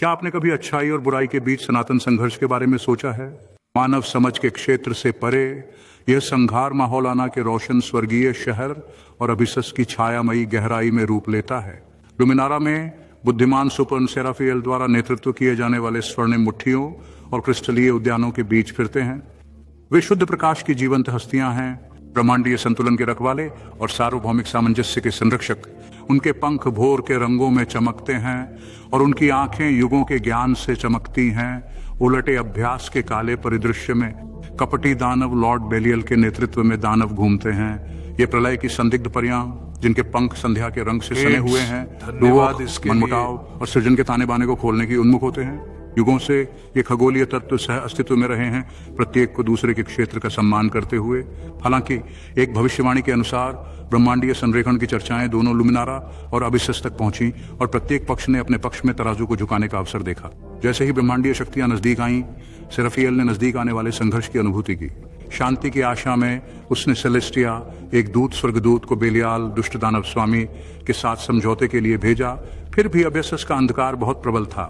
क्या आपने कभी अच्छाई और बुराई के बीच सनातन संघर्ष के बारे में सोचा है मानव समझ के क्षेत्र से परे यह संघार माहौलाना के रोशन स्वर्गीय शहर और अभिशस की छायामयी गहराई में रूप लेता है लुमिनारा में बुद्धिमान सुपर्ण सेराफियल द्वारा नेतृत्व किए जाने वाले स्वर्णिम मुठ्ठियों और क्रिस्टलीय उद्यानों के बीच फिरते हैं वे शुद्ध प्रकाश की जीवंत हस्तियां हैं ब्रह्मांडीय संतुलन के रखवाले और सार्वभौमिक सामंजस्य के संरक्षक उनके पंख भोर के रंगों में चमकते हैं और उनकी आंखें युगों के ज्ञान से चमकती हैं उलटे अभ्यास के काले परिदृश्य में कपटी दानव लॉर्ड बेलियल के नेतृत्व में दानव घूमते हैं ये प्रलय की संदिग्ध परियां जिनके पंख संध्या के रंग से सने हुए हैं मनमुटाव और सृजन के ताने बाने को खोलने की उन्मुख होते हैं युगों से ये खगोलीय तत्व सह अस्तित्व में रहे हैं प्रत्येक को दूसरे के क्षेत्र का सम्मान करते हुए हालांकि एक भविष्यवाणी के अनुसार ब्रह्मांडीय संरेखण की चर्चाएं दोनों लुमिनारा और अभिशस तक पहुंची और प्रत्येक पक्ष ने अपने पक्ष में तराजू को झुकाने का अवसर देखा जैसे ही ब्रह्मांडीय शक्तियां नजदीक आईं सेरफियल ने नजदीक आने वाले संघर्ष की अनुभूति की शांति की आशा में उसने सेलेस्टिया एक दूत स्वर्गदूत को बेलियाल दुष्ट दानव स्वामी के साथ समझौते के लिए भेजा फिर भी अभ्यस का अंधकार बहुत प्रबल था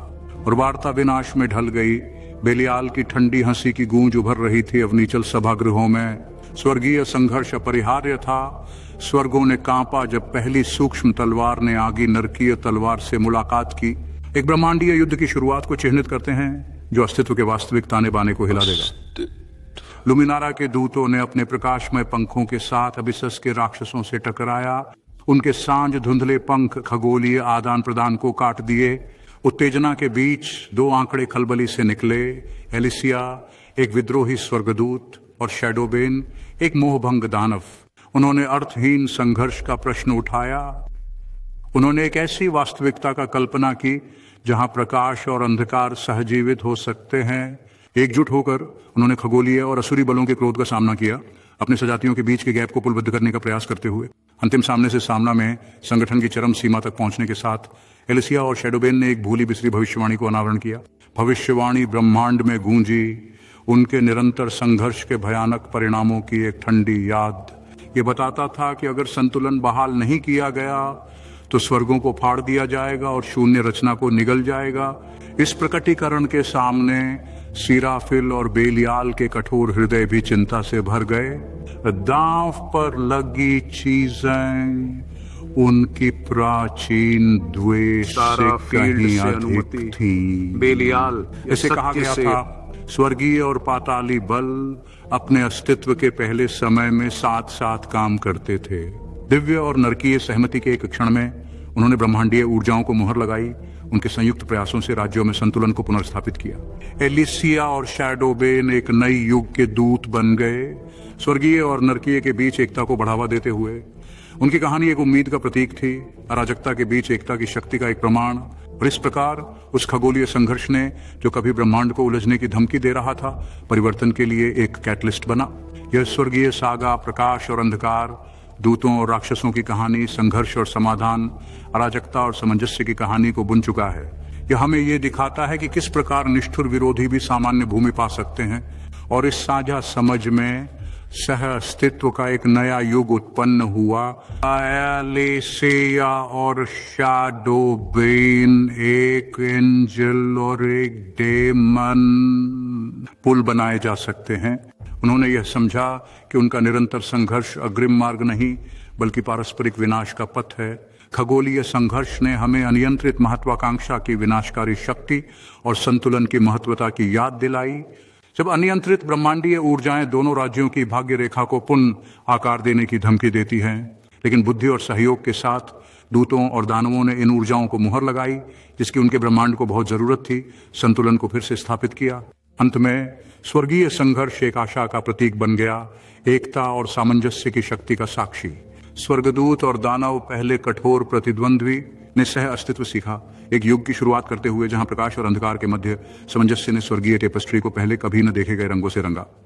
और वार्ता विनाश में ढल गई बेलियाल की ठंडी हंसी की गूंज उभर रही थी अवनीचल सभागृहों में स्वर्गीय संघर्ष अपरिहार्य था स्वर्गों ने कांपा जब पहली सूक्ष्म तलवार ने आगे नरकीय तलवार से मुलाकात की एक ब्रह्मांडीय युद्ध की शुरुआत को चिन्हित करते हैं जो अस्तित्व के वास्तविक ताने बाने को हिला देगा लुमिनारा के दूतों ने अपने प्रकाशमय पंखों के साथ अभिशस के राक्षसों से टकराया उनके सांझ धुंधले पंख खगोलीय आदान प्रदान को काट दिए उत्तेजना के बीच दो आंकड़े खलबली से निकले एलिसिया एक विद्रोही स्वर्गदूत और शेडोबेन एक मोहभंग दानव उन्होंने अर्थहीन संघर्ष का प्रश्न उठाया उन्होंने एक ऐसी वास्तविकता का कल्पना की जहां प्रकाश और अंधकार सहजीवित हो सकते हैं एकजुट होकर उन्होंने खगोलीय और असुरी बलों के क्रोध का सामना किया अपने सजातियों के बीच के गैप को पुलबद्ध करने का प्रयास करते हुए अंतिम सामने से सामना में संगठन की चरम सीमा तक पहुंचने के साथ एलिसिया और शेडोबेन ने एक भूली बिसरी भविष्यवाणी को अनावरण किया भविष्यवाणी ब्रह्मांड में गूंजी उनके निरंतर संघर्ष के भयानक परिणामों की एक ठंडी याद ये बताता था कि अगर संतुलन बहाल नहीं किया गया तो स्वर्गों को फाड़ दिया जाएगा और शून्य रचना को निगल जाएगा इस प्रकटीकरण के सामने सीराफिल और बेलियाल के कठोर हृदय भी चिंता से भर गए दांव पर लगी चीजें उनकी प्राचीन द्वेष से कहीं अधिक थी बेलियाल इसे कहा गया था स्वर्गीय और पाताली बल अपने अस्तित्व के पहले समय में साथ साथ काम करते थे दिव्य और नरकीय सहमति के एक क्षण में उन्होंने ब्रह्मांडीय ऊर्जाओं को मुहर लगाई उनके संयुक्त प्रयासों से राज्यों में संतुलन को पुनर्स्थापित किया एलिसिया और शैडोबेन एक नई युग के दूत बन गए स्वर्गीय और नरकीय के बीच एकता को बढ़ावा देते हुए उनकी कहानी एक उम्मीद का प्रतीक थी अराजकता के बीच एकता की शक्ति का एक प्रमाण और इस प्रकार उस खगोलीय संघर्ष ने जो कभी ब्रह्मांड को उलझने की धमकी दे रहा था परिवर्तन के लिए एक कैटलिस्ट बना यह स्वर्गीय सागा प्रकाश और अंधकार दूतों और राक्षसों की कहानी संघर्ष और समाधान अराजकता और सामंजस्य की कहानी को बुन चुका है यह हमें यह दिखाता है कि किस प्रकार निष्ठुर विरोधी भी सामान्य भूमि पा सकते हैं और इस साझा समझ में सह अस्तित्व का एक नया युग उत्पन्न हुआ एलेसिया और शाडो बेन एक एंजल और एक डेमन पुल बनाए जा सकते हैं उन्होंने यह समझा कि उनका निरंतर संघर्ष अग्रिम मार्ग नहीं बल्कि पारस्परिक विनाश का पथ है खगोलीय संघर्ष ने हमें अनियंत्रित महत्वाकांक्षा की विनाशकारी शक्ति और संतुलन की महत्वता की याद दिलाई जब अनियंत्रित ब्रह्मांडीय ऊर्जाएं दोनों राज्यों की भाग्य रेखा को पुनः आकार देने की धमकी देती हैं लेकिन बुद्धि और सहयोग के साथ दूतों और दानवों ने इन ऊर्जाओं को मुहर लगाई जिसकी उनके ब्रह्मांड को बहुत जरूरत थी संतुलन को फिर से स्थापित किया अंत में स्वर्गीय संघर्ष एक आशा का प्रतीक बन गया एकता और सामंजस्य की शक्ति का साक्षी स्वर्गदूत और दानव पहले कठोर प्रतिद्वंद्वी निस्सह अस्तित्व सीखा एक युग की शुरुआत करते हुए जहां प्रकाश और अंधकार के मध्य सामंजस्य ने स्वर्गीय टेपस्ट्री को पहले कभी न देखे गए रंगों से रंगा